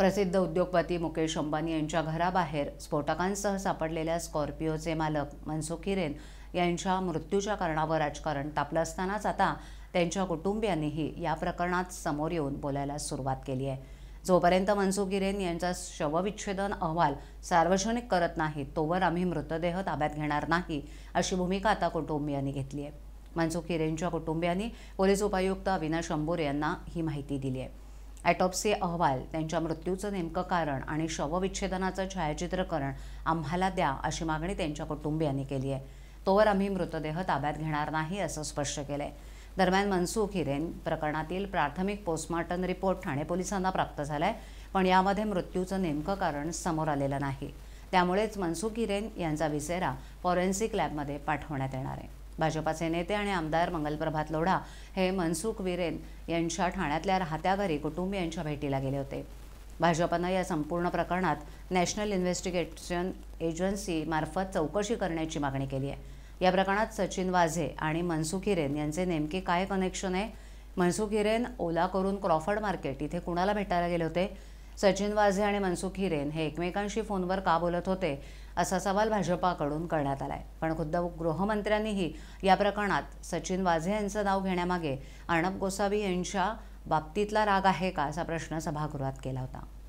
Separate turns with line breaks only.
प्रसिद्ध उद्योगपती मुकेश अंबानी यांच्या घराबाहेर स्फोटकांसह सापडलेल्या स्कॉर्पिओचे मालक मनसुख हिरेन यांच्या मृत्यूच्या कारणावर राजकारण तापलं असतानाच आता त्यांच्या कुटुंबियांनीही या प्रकरणात समोर येऊन बोलायला सुरुवात केली आहे जोपर्यंत मनसुख हिरेन यांचा शवविच्छेदन अहवाल सार्वजनिक करत नाही तोवर आम्ही मृतदेह ताब्यात घेणार नाही अशी भूमिका आता कुटुंबियांनी घेतली आहे मनसुख हिरेनच्या कुटुंबियांनी पोलीस उपायुक्त अविनाश अंबोर यांना ही माहिती दिली आहे ॲटॉप्सी अहवाल त्यांच्या मृत्यूचं नेमकं कारण आणि शवविच्छेदनाचं छायाचित्रकरण आम्हाला द्या अशी मागणी त्यांच्या कुटुंबियांनी केली आहे तोवर आम्ही मृतदेह ताब्यात घेणार नाही असं स्पष्ट केलं आहे दरम्यान मनसुख हिरेन प्रकरणातील प्राथमिक पोस्टमॉर्टम रिपोर्ट ठाणे पोलिसांना प्राप्त झाला आहे पण यामध्ये मृत्यूचं नेमकं कारण समोर आलेलं नाही त्यामुळेच मनसुख हिरेन यांचा विसेरा फॉरेन्सिक लॅबमध्ये पाठवण्यात येणार आहे भाजपाचे नेते आणि आमदार मंगलप्रभात लोढा हे मनसुख विरेन यांच्या ठाण्यातल्या राहत्या घरी कुटुंबियांच्या भेटीला गेले होते भाजपानं या संपूर्ण प्रकरणात नॅशनल इन्व्हेस्टिगेशन एजन्सी मार्फत चौकशी करण्याची मागणी केली आहे या प्रकरणात सचिन वाझे आणि मनसुख हिरेन यांचे नेमके काय कनेक्शन आहे मनसुख हिरेन ओला करून क्रॉफर्ड मार्केट इथे कुणाला भेटायला गेले होते सचिन वाझे आणि मनसुख हिरेन हे एकमेकांशी फोनवर का बोलत होते असा सवाल भाजपाकडून करण्यात आलाय पण खुद्द गृहमंत्र्यांनीही या प्रकरणात सचिन वाझे यांचं नाव घेण्यामागे अर्णब गोसावी यांच्या बाबतीतला राग आहे का असा प्रश्न सभागृहात केला होता